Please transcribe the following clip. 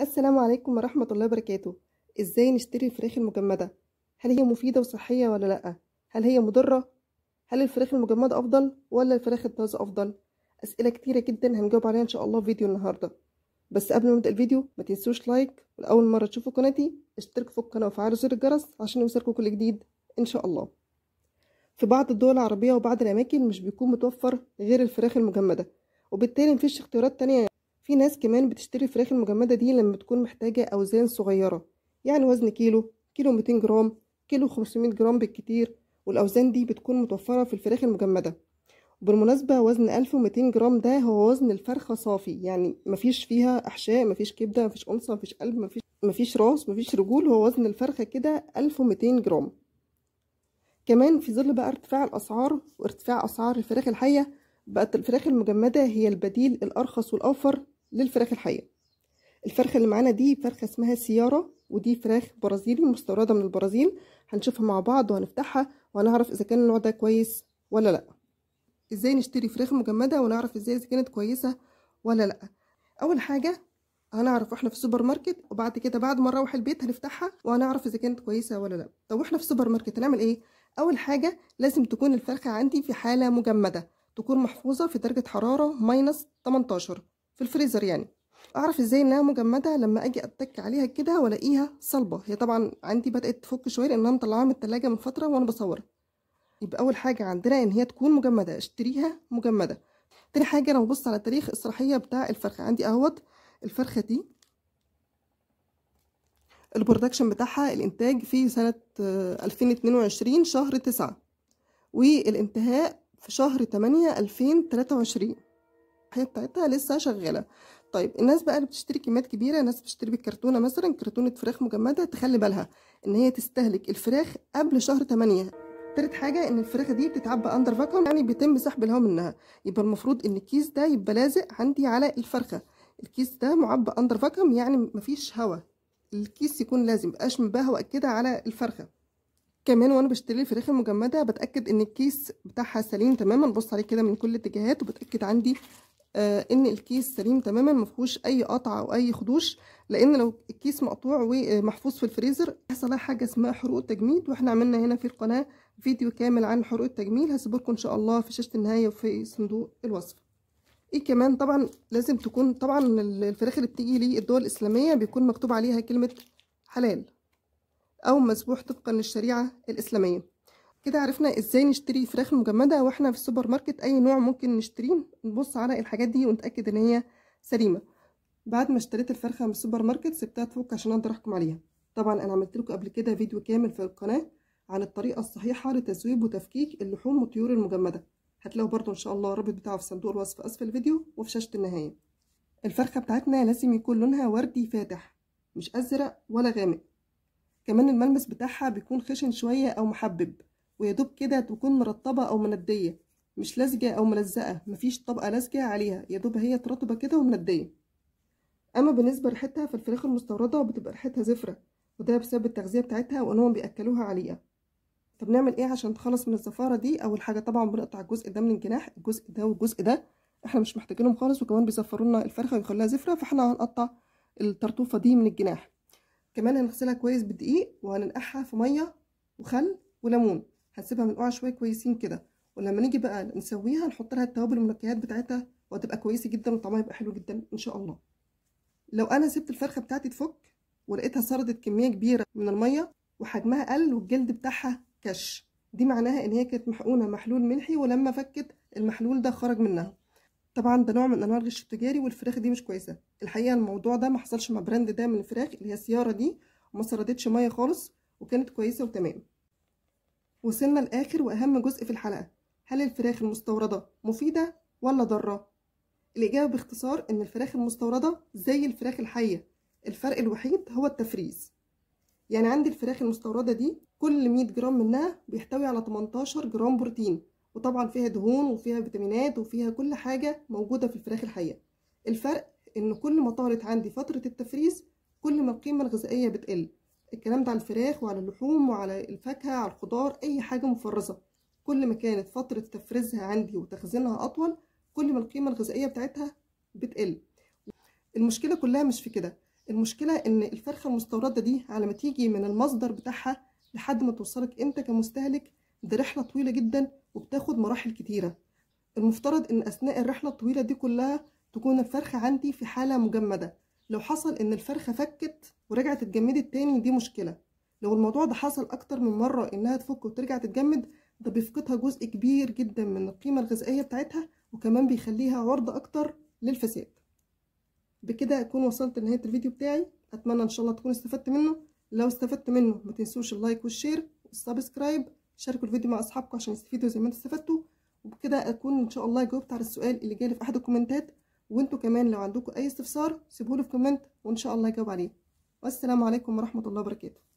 السلام عليكم ورحمة الله وبركاته ازاي نشتري الفراخ المجمدة هل هي مفيدة وصحية ولا لا هل هي مضرة هل الفراخ المجمدة افضل ولا الفراخ الطازة افضل اسئلة كتيرة جدا هنجاوب عليها ان شاء الله في فيديو النهاردة بس قبل ما نبدأ الفيديو ما تنسوش لايك ولأول مرة تشوفوا قناتي اشتركوا في القناة وفعلوا زر الجرس عشان يوصلكم كل جديد ان شاء الله في بعض الدول العربية وبعض الأماكن مش بيكون متوفر غير الفراخ المجمدة وبالتالي مفيش اختيارات تانية في ناس كمان بتشتري الفراخ المجمدة دي لما تكون محتاجة أوزان صغيرة يعني وزن كيلو كيلو 200 جرام كيلو 500 جرام بالكتير والأوزان دي بتكون متوفرة في الفراخ المجمدة وبالمناسبة وزن 1200 جرام ده هو وزن الفرخة صافي يعني مفيش فيها أحشاء مفيش كبدة مفيش أنصة مفيش قلب مفيش, مفيش راس مفيش رجول هو وزن الفرخة كده 1200 جرام كمان في ظل بقى ارتفاع الأسعار وارتفاع أسعار الفراخ الحية بقت الفراخ المجمدة هي البديل الأرخص والأوفر للفراخ الحيه الفرخه اللي معانا دي فرخه اسمها سياره ودي فراخ برازيلي مستورده من البرازيل هنشوفها مع بعض وهنفتحها وهنعرف اذا كان النوع ده كويس ولا لا ازاي نشتري فراخ مجمده ونعرف ازاي اذا كانت كويسه ولا لا اول حاجه هنعرف واحنا في السوبر ماركت وبعد كده بعد ما نروح البيت هنفتحها وهنعرف اذا كانت كويسه ولا لا طب واحنا في السوبر ماركت هنعمل ايه اول حاجه لازم تكون الفرخه عندي في حاله مجمده تكون محفوظه في درجه حراره ماينس 18 في الفريزر يعني اعرف ازاي انها مجمده لما اجي اتك عليها كده والاقيها صلبه هي طبعا عندي بدات تفك شويه لان انا مطلعاها من التلاجة من فتره وانا بصور يبقى اول حاجه عندنا ان هي تكون مجمده اشتريها مجمده تاني حاجه لو بص على تاريخ الصلاحيه بتاع الفرخه عندي اهوت الفرخه دي البرودكشن بتاعها الانتاج في سنه 2022 آه، شهر 9 والانتهاء في شهر 8 2023 الصحيه بتاعتها لسه شغاله طيب الناس بقى اللي بتشتري كميات كبيره ناس بتشتري بالكرتونه مثلا كرتونه فراخ مجمده تخلي بالها ان هي تستهلك الفراخ قبل شهر 8 تالت حاجه ان الفراخ دي بتتعبى اندر فاكوم يعني بيتم سحب الهواء منها يبقى المفروض ان الكيس ده يبقى لازق عندي على الفرخه الكيس ده معبى اندر فاكوم يعني مفيش هواء الكيس يكون لازم مبقاش مبهوأ كده على الفرخه كمان وانا بشتري الفراخ المجمده بتاكد ان الكيس بتاعها سليم تماما ببص عليه كده من كل الاتجاهات وبتاكد عندي آه، ان الكيس سليم تماما مفهوش اي قطع او اي خدوش لان لو الكيس مقطوع ومحفوظ في الفريزر هيحصل حاجه اسمها حروق تجميد واحنا عملنا هنا في القناه فيديو كامل عن حروق التجميل هسيبه لكم ان شاء الله في شاشه النهايه وفي صندوق الوصف ايه كمان طبعا لازم تكون طبعا الفراخ اللي بتيجي للدول الاسلاميه بيكون مكتوب عليها كلمه حلال او مسبوح طبقا للشريعه الاسلاميه كده عرفنا ازاي نشتري فراخ مجمده واحنا في السوبر ماركت اي نوع ممكن نشتريه نبص على الحاجات دي ونتاكد ان هي سليمه بعد ما اشتريت الفرخه من السوبر ماركت سبتها تفك عشان اقدر احكم عليها طبعا انا عملت لكم قبل كده فيديو كامل في القناه عن الطريقه الصحيحه لتذويب وتفكيك اللحوم والطيور المجمده هتلاقوا برضو ان شاء الله الرابط بتاعه في صندوق الوصف اسفل الفيديو وفي شاشه النهايه الفرخه بتاعتنا لازم يكون لونها وردي فاتح مش ازرق ولا غامق كمان الملمس بتاعها بيكون خشن شويه او محبب ويدوب كده تكون مرطبه او منديه مش لزجه او ملزقه مفيش طبقه لزجه عليها يدوب هي ترطبه كده ومنديه اما بالنسبه لريحتها فالفراخ المستورده بتبقى ريحتها زفره وده بسبب التغذيه بتاعتها وأنهم بياكلوها عليها طب نعمل ايه عشان نتخلص من الزفاره دي اول حاجه طبعا بنقطع الجزء ده من الجناح الجزء ده والجزء ده احنا مش محتاجينهم خالص وكمان بيزفروا لنا الفرخه ويخليها زفره فاحنا هنقطع الترطوفه دي من الجناح كمان هنغسلها كويس بالدقيق وهننقعها في ميه وخل وليمون هنسيبها من شويه كويسين كده ولما نيجي بقى نسويها نحط لها التوابل والمنكهات بتاعتها وهتبقى كويسه جدا وطعمها هيبقى حلو جدا ان شاء الله لو انا سبت الفرخه بتاعتي تفك ولقيتها سردت كميه كبيره من الميه وحجمها قل والجلد بتاعها كش دي معناها ان هي كانت محقونه محلول ملحي ولما فكت المحلول ده خرج منها طبعا ده نوع من انواع الغش التجاري والفراخ دي مش كويسه الحقيقه الموضوع ده ما حصلش مع براند ده من الفراخ اللي هي السياره دي وما سردتش ميه خالص وكانت كويسه وتمام وصلنا لآخر وأهم جزء في الحلقة هل الفراخ المستوردة مفيدة ولا ضارة؟ الإجابة باختصار إن الفراخ المستوردة زي الفراخ الحية الفرق الوحيد هو التفريز يعني عندي الفراخ المستوردة دي كل 100 جرام منها بيحتوي على 18 جرام بروتين وطبعا فيها دهون وفيها فيتامينات وفيها كل حاجة موجودة في الفراخ الحية الفرق إن كل ما طالت عندي فترة التفريز كل ما القيمة الغذائية بتقل الكلام ده على الفراخ وعلى اللحوم وعلى الفاكهة على الخضار أي حاجة مفرزة كل ما كانت فترة تفريزها عندي وتخزينها أطول كل ما القيمة الغذائية بتاعتها بتقل المشكلة كلها مش في كده المشكلة إن الفرخة المستوردة دي على ما تيجي من المصدر بتاعها لحد ما توصلك أنت كمستهلك دي رحلة طويلة جدا وبتاخد مراحل كتيرة المفترض إن أثناء الرحلة الطويلة دي كلها تكون الفرخة عندي في حالة مجمدة لو حصل ان الفرخه فكت ورجعت اتجمدت تاني دي مشكله لو الموضوع ده حصل اكتر من مره انها تفك وترجع تتجمد ده بيفقدها جزء كبير جدا من القيمه الغذائيه بتاعتها وكمان بيخليها عرضه اكتر للفساد بكده اكون وصلت لنهايه الفيديو بتاعي اتمنى ان شاء الله تكونوا استفدت منه لو استفدت منه ما تنسوش اللايك والشير والسبسكرايب شاركوا الفيديو مع اصحابكم عشان يستفيدوا زي ما انتوا استفدتوا وبكده اكون ان شاء الله جاوبت على السؤال اللي جالي في احد الكومنتات وانتوا كمان لو عندكم اي استفسار سيبوه لي في كومنت وان شاء الله هجاوب عليه والسلام عليكم ورحمه الله وبركاته